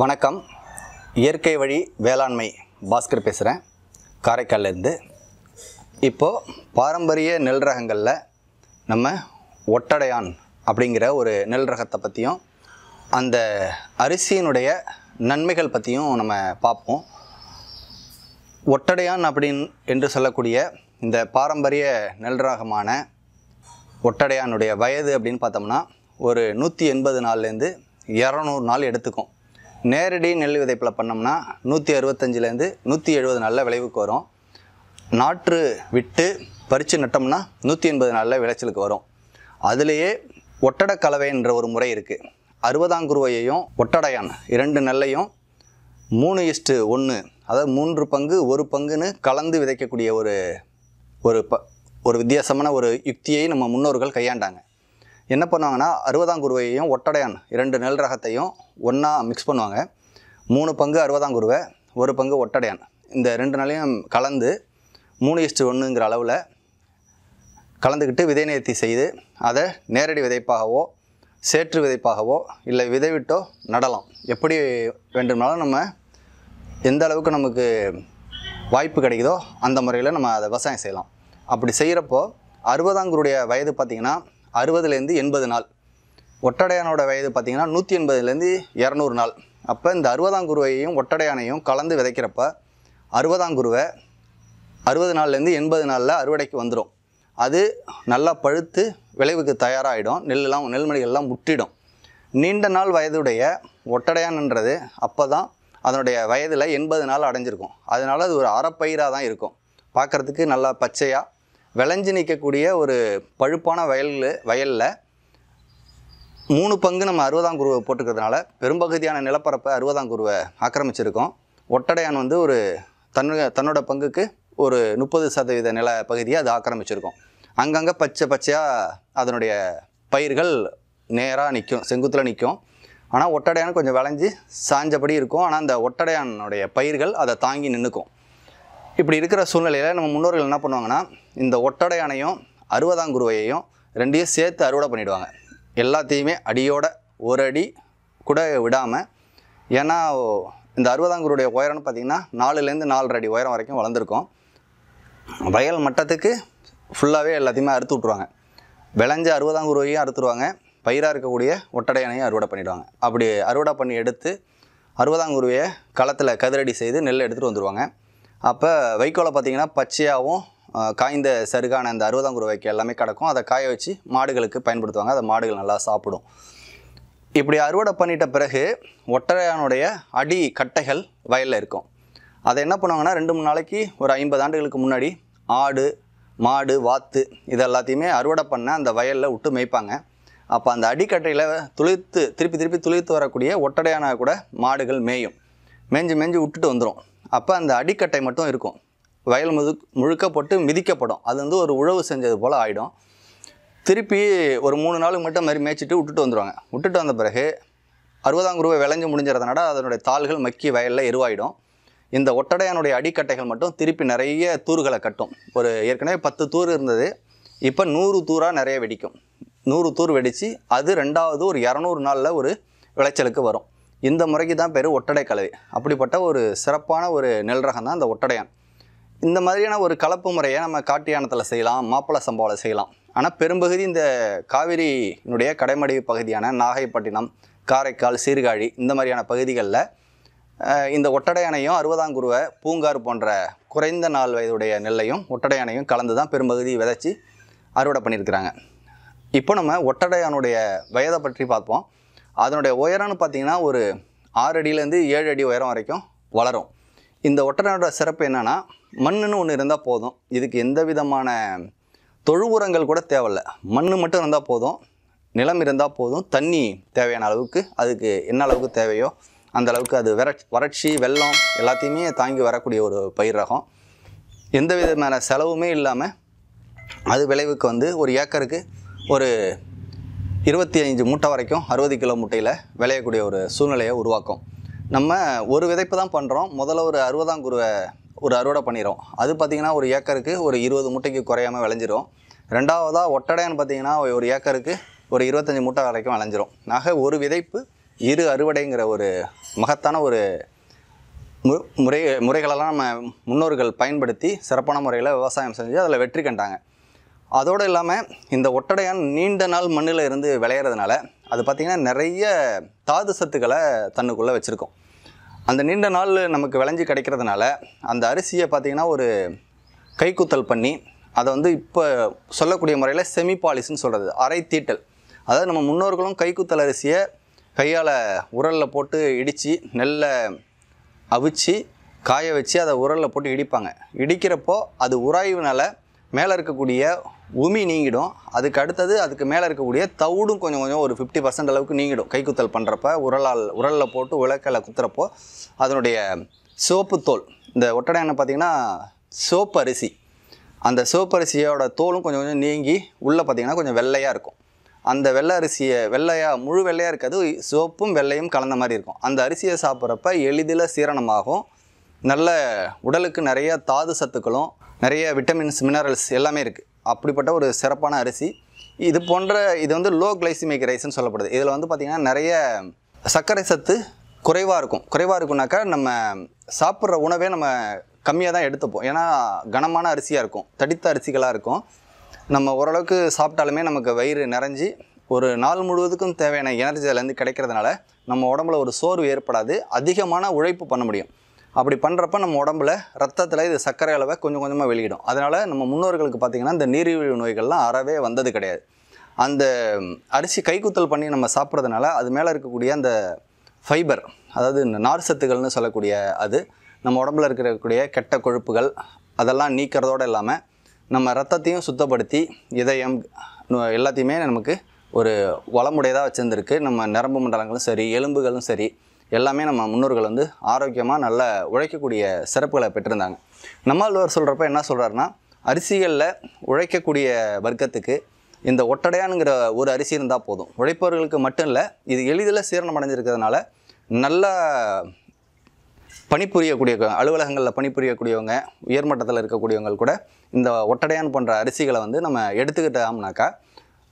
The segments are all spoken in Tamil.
வணக்கம் இயற்கை வழி வேளாண்மை பாஸ்கர் பேசுகிறேன் காரைக்கால்லேருந்து இப்போது பாரம்பரிய நெல் ரகங்களில் நம்ம ஒட்டடையான் அப்படிங்கிற ஒரு நெல் ரகத்தை பற்றியும் அந்த அரிசியினுடைய நன்மைகள் பற்றியும் நம்ம பார்ப்போம் ஒட்டடையான் அப்படின் என்று சொல்லக்கூடிய இந்த பாரம்பரிய நெல் ரகமான ஒட்டடையானுடைய வயது அப்படின்னு பார்த்தோம்னா ஒரு நூற்றி எண்பது நாள்லேருந்து இரநூறு நாள் எடுத்துக்கும் நேரடி நெல் விதைப்பில் பண்ணோம்னா நூற்றி அறுபத்தஞ்சிலேருந்து நூற்றி எழுபது நல்ல விளைவுக்கு வரும் நாற்று விட்டு பறித்து நட்டோம்னா நூற்றி எண்பது நாளில் விளைச்சலுக்கு வரும் அதுலேயே ஒட்டட கலவைன்ற ஒரு முறை இருக்குது அறுபதாங்குருவையையும் ஒட்டடையான் இரண்டு நெல்லையும் மூணு இஸ்ட்டு ஒன்று அதாவது மூன்று பங்கு ஒரு பங்குன்னு கலந்து விதைக்கக்கூடிய ஒரு ஒரு ப ஒரு வித்தியாசமான ஒரு யுக்தியை நம்ம முன்னோர்கள் கையாண்டாங்க என்ன பண்ணுவாங்கன்னா அறுபதாம் குருவையையும் ஒட்டடையான் இரண்டு நெல் ரகத்தையும் ஒன்றா மிக்ஸ் பண்ணுவாங்க மூணு பங்கு அறுபதாம் குருவை ஒரு பங்கு ஒட்டடையான் இந்த ரெண்டு நாளையும் கலந்து மூணு இஸ்டு ஒன்றுங்கிற அளவில் கலந்துக்கிட்டு விதை நேர்த்தி செய்து அதை நேரடி விதைப்பாகவோ சேற்று விதைப்பாகவோ இல்லை விதை விட்டோ நடலாம் எப்படி வேண்டுமானாலும் நம்ம எந்த அளவுக்கு நமக்கு வாய்ப்பு கிடைக்குதோ அந்த முறையில் நம்ம அதை விவசாயம் செய்யலாம் அப்படி செய்கிறப்போ அறுபதாங்குருடைய வயது பார்த்திங்கன்னா அறுபதுலேருந்து எண்பது நாள் ஒட்டடையானோட வயது பார்த்திங்கன்னா நூற்றி எண்பதுலேருந்து இரநூறு நாள் அப்போ இந்த அறுபதாம் குருவையையும் ஒட்டடையானையும் கலந்து விதைக்கிறப்ப அறுபதாம் குருவை அறுபது நாள்லேருந்து எண்பது நாளில் அறுவடைக்கு வந்துடும் அது நல்லா பழுத்து விளைவுக்கு தயாராகிடும் நெல்லாம் நெல்மணிகள்லாம் முட்டிடும் நீண்ட நாள் வயதுடைய ஒட்டடையான்ன்றது அப்போ தான் அதனுடைய வயதில் எண்பது நாள் அடைஞ்சிருக்கும் அதனால் அது ஒரு அறப்பயிராக தான் இருக்கும் பார்க்குறதுக்கு நல்லா பச்சையாக விளைஞ்சு நிற்கக்கூடிய ஒரு பழுப்பான வயல் வயலில் மூணு பங்கு நம்ம அறுபதாம் குருவை போட்டுக்கிறதுனால பெரும்பகுதியான நிலப்பரப்பை அறுபதாம் குருவை ஆக்கிரமிச்சிருக்கோம் ஒட்டடையான் வந்து ஒரு தன்னு தன்னோட பங்குக்கு ஒரு முப்பது சதவீத நில பகுதியை அது ஆக்கிரமிச்சிருக்கோம் அங்கங்கே பச்சை பச்சையாக அதனுடைய பயிர்கள் நேராக நிற்கும் செங்குத்தில் நிற்கும் ஆனால் ஒட்டடையான் கொஞ்சம் விளைஞ்சி சாஞ்சபடி இருக்கும் ஆனால் அந்த ஒட்டடையானுடைய பயிர்கள் அதை தாங்கி நின்றுக்கும் இப்படி இருக்கிற சூழ்நிலையில் நம்ம முன்னோர்கள் என்ன பண்ணுவாங்கன்னா இந்த ஒட்டடை அணையும் அறுபதாம் குருவையையும் ரெண்டையும் சேர்த்து அறுவடை பண்ணிவிடுவாங்க எல்லாத்தையுமே அடியோட ஒரு அடி கூட விடாமல் ஏன்னா இந்த அறுபதாம் குருடைய உயரம்னு பார்த்திங்கன்னா நாலுலேருந்து நாலரை அடி உயரம் வரைக்கும் வளர்ந்துருக்கும் வயல் மட்டத்துக்கு ஃபுல்லாகவே எல்லாத்தையுமே அறுத்து விட்ருவாங்க விளைஞ்ச அறுபதாம் குருவையும் அறுத்துருவாங்க பயிராக இருக்கக்கூடிய ஒட்டடை அணையும் அறுவடை பண்ணிவிடுவாங்க அப்படி அறுவடை பண்ணி எடுத்து அறுபதாம் குருவையை களத்தில் கதிரடி செய்து நெல் எடுத்துகிட்டு வந்துடுவாங்க அப்போ வைக்கோலை பார்த்திங்கன்னா பச்சையாகவும் காய்ந்த சருகான அந்த அறுபதாம் வைக்க எல்லாமே கிடக்கும் அதை காய வச்சு மாடுகளுக்கு பயன்படுத்துவாங்க அதை மாடுகள் நல்லா சாப்பிடும் இப்படி அறுவடை பண்ணிட்ட பிறகு ஒட்டரையானுடைய அடி கட்டைகள் வயலில் இருக்கும் அதை என்ன பண்ணுவாங்கன்னா ரெண்டு மூணு நாளைக்கு ஒரு ஐம்பது ஆண்டுகளுக்கு முன்னாடி ஆடு மாடு வாத்து இது எல்லாத்தையுமே அறுவடை பண்ண அந்த வயலில் விட்டு மேய்ப்பாங்க அப்போ அந்த அடிக்கட்டையில் துளித்து திருப்பி திருப்பி துளித்து வரக்கூடிய ஒட்டடையான கூட மாடுகள் மேயும் மேஞ்சு மேஞ்சு விட்டுட்டு வந்துடும் அப்போ அந்த அடிக்கட்டை மட்டும் இருக்கும் வயல் முது முழுக்க போட்டு மிதிக்கப்படும் அது வந்து ஒரு உழவு செஞ்சது போல் ஆகிடும் திருப்பி ஒரு மூணு நாளுக்கு மட்டும் மாதிரி மேய்ச்சிட்டு விட்டுட்டு வந்துடுவாங்க விட்டுட்டு வந்த பிறகு அறுபதாம் குருவை விளைஞ்சு முடிஞ்சிறதுனால அதனுடைய தாள்கள் மக்கி வயலில் எருவாயிடும் இந்த ஒட்டடையானுடைய அடிக்கட்டைகள் மட்டும் திருப்பி நிறைய தூர்களை கட்டும் ஒரு ஏற்கனவே பத்து தூர் இருந்தது இப்போ நூறு தூராக நிறைய வெடிக்கும் நூறு தூர் வெடித்து அது ரெண்டாவது ஒரு இரநூறு நாளில் ஒரு விளைச்சலுக்கு வரும் இந்த முறைக்கு தான் பேர் ஒட்டடை கலவை அப்படிப்பட்ட ஒரு சிறப்பான ஒரு நெல் ரகம் தான் இந்த ஒட்டடையான் இந்த மாதிரியான ஒரு கலப்பு முறையை நம்ம காட்டியானத்தில் செய்யலாம் மாப்பிள சம்பாவில் செய்யலாம் ஆனால் பெரும்பகுதி இந்த காவிரியினுடைய கடைமடை பகுதியான நாகைப்பட்டினம் காரைக்கால் சீர்காழி இந்த மாதிரியான பகுதிகளில் இந்த ஒட்டடை அணையும் அறுபதாங்குருவை பூங்கார் போன்ற குறைந்த நாள் வயதுடைய நெல்லையும் ஒட்டடை அணையும் கலந்து தான் பெரும்பகுதி விதைச்சி அறுவடை பண்ணியிருக்கிறாங்க இப்போ நம்ம ஒட்டடையானுடைய வயதை பற்றி பார்ப்போம் அதனுடைய உயரம்னு பார்த்திங்கன்னா ஒரு ஆறு அடியிலேருந்து ஏழு அடி உயரம் வரைக்கும் வளரும் இந்த ஒட்டநாடோட சிறப்பு என்னென்னா மண்ணுன்னு ஒன்று இருந்தால் போதும் இதுக்கு எந்த விதமான தொழு உரங்கள் கூட தேவையில்ல மண் மட்டும் இருந்தால் போதும் நிலம் இருந்தால் போதும் தண்ணி தேவையான அளவுக்கு அதுக்கு என்ன அளவுக்கு தேவையோ அந்த அளவுக்கு அது வறட்சி வறட்சி வெள்ளம் எல்லாத்தையுமே தாங்கி வரக்கூடிய ஒரு பயிர் ரகம் எந்த விதமான செலவுமே இல்லாமல் அது விளைவுக்கு வந்து ஒரு ஏக்கருக்கு ஒரு இருபத்தி அஞ்சு மூட்டை வரைக்கும் அறுபது கிலோ மூட்டையில் விளையக்கூடிய ஒரு சூழ்நிலையை உருவாக்கும் நம்ம ஒரு விதைப்பு தான் பண்ணுறோம் முதல்ல ஒரு அறுபதாம் குருவை ஒரு அறுவடை பண்ணிடும் அது பார்த்திங்கன்னா ஒரு ஏக்கருக்கு ஒரு இருபது மூட்டைக்கு குறையாமல் விளைஞ்சிரும் ரெண்டாவதாக ஒட்டடையானு பார்த்திங்கன்னா ஒரு ஏக்கருக்கு ஒரு இருபத்தஞ்சி முட்டை வரைக்கும் விளைஞ்சிரும் ஆக ஒரு விதைப்பு இரு அறுவடைங்கிற ஒரு மகத்தான ஒரு முறை முறைகளெல்லாம் நம்ம முன்னோர்கள் பயன்படுத்தி சிறப்பான முறையில் விவசாயம் செஞ்சு அதில் வெற்றி கண்டாங்க அதோடு இல்லாமல் இந்த ஒட்டடையான் நீண்ட நாள் மண்ணில் இருந்து விளையிறதுனால அது பார்த்திங்கன்னா நிறைய தாது சத்துக்களை தன்னுக்குள்ளே வச்சுருக்கோம் அந்த நீண்ட நாள் நமக்கு விளைஞ்சி கிடைக்கிறதுனால அந்த அரிசியை பார்த்திங்கன்னா ஒரு கைக்குத்தல் பண்ணி அதை வந்து இப்போ சொல்லக்கூடிய முறையில் செமி பாலிஸ்ன்னு சொல்கிறது அரை தீட்டல் அதாவது நம்ம முன்னோர்களும் கைக்குத்தல் அரிசியை கையால் உரலில் போட்டு இடித்து நெல்லை அவிச்சு காய வச்சு அதை உரலில் போட்டு இடிப்பாங்க இடிக்கிறப்போ அது உராய்வுனால் மேலே இருக்கக்கூடிய உமி நீங்கிடும் அதுக்கு அடுத்தது அதுக்கு மேலே இருக்கக்கூடிய தவுடும் கொஞ்சம் கொஞ்சம் ஒரு ஃபிஃப்டி பர்சன்ட் அளவுக்கு நீங்கிடும் கைக்குத்தல் பண்ணுறப்ப உரலால் உரலில் போட்டு உலக்கலை குத்துறப்போ அதனுடைய சோப்பு தோல் இந்த ஒட்டடை என்ன பார்த்திங்கன்னா சோப்பு அரிசி அந்த சோப்பு அரிசியோட தோலும் கொஞ்சம் கொஞ்சம் நீங்கி உள்ளே பார்த்திங்கன்னா கொஞ்சம் வெள்ளையாக இருக்கும் அந்த வெள்ளை அரிசியை வெள்ளையாக முழு வெள்ளையாக இருக்காது சோப்பும் வெள்ளையும் கலந்த மாதிரி இருக்கும் அந்த அரிசியை சாப்பிட்றப்ப எளிதில் சீரணமாகும் நல்ல உடலுக்கு நிறைய தாது சத்துக்களும் நிறைய விட்டமின்ஸ் மினரல்ஸ் எல்லாமே இருக்குது அப்படிப்பட்ட ஒரு சிறப்பான அரிசி இது போன்ற இது வந்து லோ கிளைசிமிக் ரைஸ்ன்னு சொல்லப்படுது இதில் வந்து பார்த்திங்கன்னா நிறைய சர்க்கரை சத்து குறைவாக இருக்கும் குறைவாக இருக்குனாக்கா நம்ம சாப்பிட்ற உணவே நம்ம கம்மியாக தான் எடுத்துப்போம் ஏன்னா கனமான அரிசியாக இருக்கும் தடித்த அரிசிகளாக இருக்கும் நம்ம ஓரளவுக்கு சாப்பிட்டாலுமே நமக்கு வயிறு நிறைஞ்சி ஒரு நாள் முழுவதுக்கும் தேவையான எனர்ஜி அதுலேருந்து கிடைக்கிறதுனால நம்ம உடம்புல ஒரு சோர்வு ஏற்படாது அதிகமான உழைப்பு பண்ண முடியும் அப்படி பண்ணுறப்ப நம்ம உடம்புல ரத்தத்தில் இது சர்க்கரை அளவை கொஞ்சம் கொஞ்சமாக வெளியிடும் அதனால் நம்ம முன்னோர்களுக்கு பார்த்திங்கன்னா இந்த நீரிழிவு நோய்கள்லாம் அறவே வந்தது கிடையாது அந்த அரிசி கைக்குத்தல் பண்ணி நம்ம சாப்பிட்றதுனால அது மேலே இருக்கக்கூடிய அந்த ஃபைபர் அதாவது நார் சத்துக்கள்னு சொல்லக்கூடிய அது நம்ம உடம்புல இருக்கக்கூடிய கெட்ட கொழுப்புகள் அதெல்லாம் நீக்கிறதோடு இல்லாமல் நம்ம ரத்தத்தையும் சுத்தப்படுத்தி இதயம் எல்லாத்தையுமே நமக்கு ஒரு வளமுடையதாக வச்சுருந்துருக்கு நம்ம நரம்பு மண்டலங்களும் சரி எலும்புகளும் சரி எல்லாமே நம்ம முன்னோர்கள் வந்து ஆரோக்கியமாக நல்ல உழைக்கக்கூடிய சிறப்புகளை பெற்றிருந்தாங்க நம்மாழ்வார் சொல்கிறப்ப என்ன சொல்கிறாருன்னா அரிசிகளில் உழைக்கக்கூடிய வர்க்கத்துக்கு இந்த ஒட்டடையானுங்கிற ஒரு அரிசி இருந்தால் போதும் உழைப்பவர்களுக்கு மட்டும் இல்லை இது எளிதில் சீரணம் அடைஞ்சிருக்கிறதுனால நல்ல பணிபுரியக்கூடிய அலுவலகங்களில் பணிபுரியக்கூடியவங்க உயர்மட்டத்தில் இருக்கக்கூடியவங்க கூட இந்த ஒட்டடையான் போன்ற அரிசிகளை வந்து நம்ம எடுத்துக்கிட்டோம்னாக்கா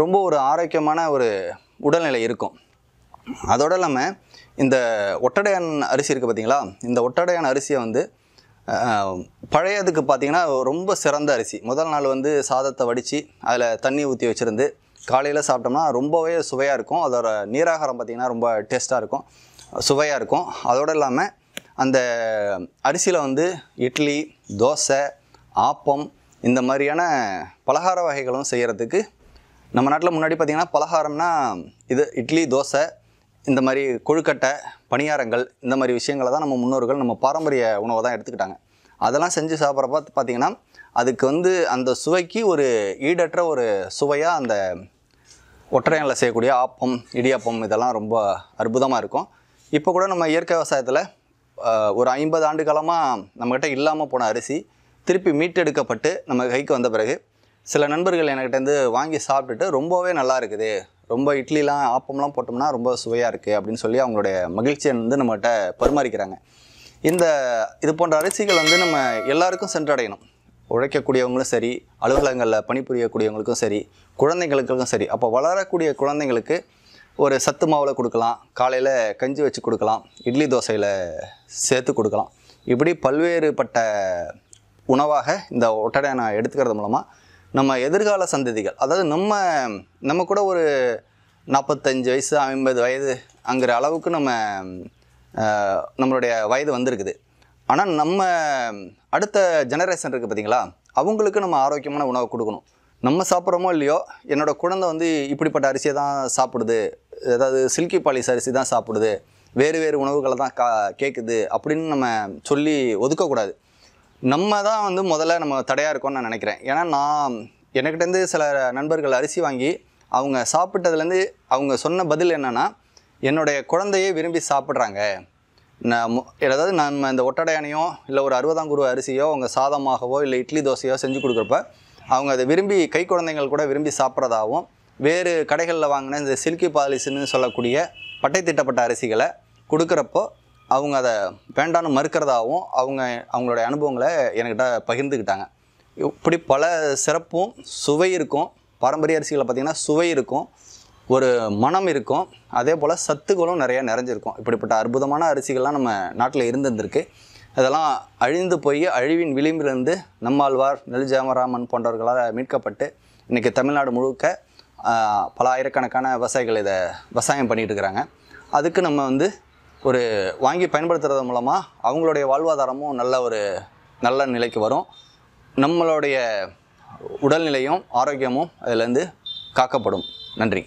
ரொம்ப ஒரு ஆரோக்கியமான ஒரு உடல்நிலை இருக்கும் அதோடு இல்லாமல் இந்த ஒட்டடையான் அரிசி இருக்குது பார்த்தீங்களா இந்த ஒட்டடையான் அரிசியை வந்து பழையதுக்கு பார்த்திங்கன்னா ரொம்ப சிறந்த அரிசி முதல் நாள் வந்து சாதத்தை வடித்து அதில் தண்ணி ஊற்றி வச்சுருந்து காலையில் சாப்பிட்டோம்னா ரொம்பவே சுவையாக இருக்கும் அதோட நீராகாரம் பார்த்திங்கன்னா ரொம்ப டேஸ்ட்டாக இருக்கும் சுவையாக இருக்கும் அதோடு இல்லாமல் அந்த அரிசியில் வந்து இட்லி தோசை ஆப்பம் இந்த மாதிரியான பலகார வகைகளும் செய்கிறதுக்கு நம்ம நாட்டில் முன்னாடி பார்த்திங்கன்னா பலகாரம்னா இது இட்லி தோசை இந்த மாதிரி கொழுக்கட்டை பணியாரங்கள் இந்த மாதிரி விஷயங்களை தான் நம்ம முன்னோர்கள் நம்ம பாரம்பரிய உணவை தான் எடுத்துக்கிட்டாங்க அதெல்லாம் செஞ்சு சாப்பிட்றப்ப பார்த்திங்கன்னா அதுக்கு வந்து அந்த சுவைக்கு ஒரு ஈடற்ற ஒரு சுவையாக அந்த ஒற்றையனில் செய்யக்கூடிய ஆப்பம் இடியாப்பம் இதெல்லாம் ரொம்ப அற்புதமாக இருக்கும் இப்போ கூட நம்ம இயற்கை விவசாயத்தில் ஒரு ஐம்பது ஆண்டு காலமாக நம்மக்கிட்ட இல்லாமல் போன அரிசி திருப்பி மீட்டெடுக்கப்பட்டு நம்ம கைக்கு வந்த பிறகு சில நண்பர்கள் என்கிட்டேருந்து வாங்கி சாப்பிட்டுட்டு ரொம்பவே நல்லா இருக்குது ரொம்ப இட்லிலாம் ஆப்பம்லாம் போட்டோம்னா ரொம்ப சுவையாக இருக்குது அப்படின்னு சொல்லி அவங்களுடைய மகிழ்ச்சியை வந்து நம்மகிட்ட பரிமாறிக்கிறாங்க இந்த இது போன்ற அரிசிகள் வந்து நம்ம எல்லாருக்கும் சென்றடையணும் உழைக்கக்கூடியவங்களும் சரி அலுவலகங்களில் பணிபுரியக்கூடியவங்களுக்கும் சரி குழந்தைங்களுக்கும் சரி அப்போ வளரக்கூடிய குழந்தைங்களுக்கு ஒரு சத்து மாவில் கொடுக்கலாம் காலையில் கஞ்சி வச்சு கொடுக்கலாம் இட்லி தோசையில் சேர்த்து கொடுக்கலாம் இப்படி பல்வேறுபட்ட உணவாக இந்த ஒட்டடை நான் எடுத்துக்கிறது மூலமாக நம்ம எதிர்கால சந்ததிகள் அதாவது நம்ம நம்ம கூட ஒரு நாற்பத்தஞ்சு வயசு ஐம்பது வயது அங்கிற அளவுக்கு நம்ம நம்மளுடைய வயது வந்திருக்குது ஆனால் நம்ம அடுத்த ஜெனரேஷன் இருக்குது பார்த்தீங்களா அவங்களுக்கு நம்ம ஆரோக்கியமான உணவை கொடுக்கணும் நம்ம சாப்பிட்றோமோ இல்லையோ என்னோடய குழந்தை வந்து இப்படிப்பட்ட அரிசியை தான் சாப்பிடுது ஏதாவது சில்கி பாலிஸ் அரிசி தான் சாப்பிடுது வேறு வேறு உணவுகளை தான் கா கேட்குது அப்படின்னு நம்ம சொல்லி ஒதுக்கக்கூடாது நம்ம தான் வந்து முதல்ல நம்ம தடையாக இருக்கோம்னு நான் நினைக்கிறேன் ஏன்னா நான் எனக்கிட்டேருந்து சில நண்பர்கள் அரிசி வாங்கி அவங்க சாப்பிட்டதுலேருந்து அவங்க சொன்ன பதில் என்னென்னா என்னுடைய குழந்தையே விரும்பி சாப்பிட்றாங்க நான் ஏதாவது நம்ம இந்த ஒட்டடையானையோ இல்லை ஒரு அறுபதாம் குருவ அரிசியோ அவங்க சாதமாகவோ இல்லை இட்லி தோசையோ செஞ்சு கொடுக்குறப்ப அவங்க அதை விரும்பி கை குழந்தைங்கள் கூட விரும்பி சாப்பிட்றதாகவும் வேறு கடைகளில் வாங்கின இந்த சில்கி பாலிசின்னு சொல்லக்கூடிய பட்டை திட்டப்பட்ட அரிசிகளை கொடுக்குறப்போ அவங்க அதை வேண்டான்னு மறுக்கிறதாகவும் அவங்க அவங்களுடைய அனுபவங்களை என்கிட்ட பகிர்ந்துக்கிட்டாங்க இப்படி பல சிறப்பும் சுவை இருக்கும் பாரம்பரிய அரிசிகளை பார்த்திங்கன்னா சுவை இருக்கும் ஒரு மனம் இருக்கும் அதே போல் சத்துக்களும் நிறையா நிறைஞ்சிருக்கும் இப்படிப்பட்ட அற்புதமான அரிசிகள்லாம் நம்ம நாட்டில் இருந்திருந்திருக்கு அதெல்லாம் அழிந்து போய் அழிவின் விளிம்பிலிருந்து நம்மாழ்வார் நெல்ஜாமராமன் போன்றவர்களால் மீட்கப்பட்டு இன்றைக்கி தமிழ்நாடு முழுக்க பல ஆயிரக்கணக்கான விவசாயிகள் இதை விவசாயம் பண்ணிகிட்டு இருக்கிறாங்க அதுக்கு நம்ம வந்து ஒரு வாங்கி பயன்படுத்துறது மூலமாக அவங்களுடைய வாழ்வாதாரமும் நல்ல ஒரு நல்ல நிலைக்கு வரும் நம்மளுடைய உடல்நிலையும் ஆரோக்கியமும் அதிலேருந்து காக்கப்படும் நன்றி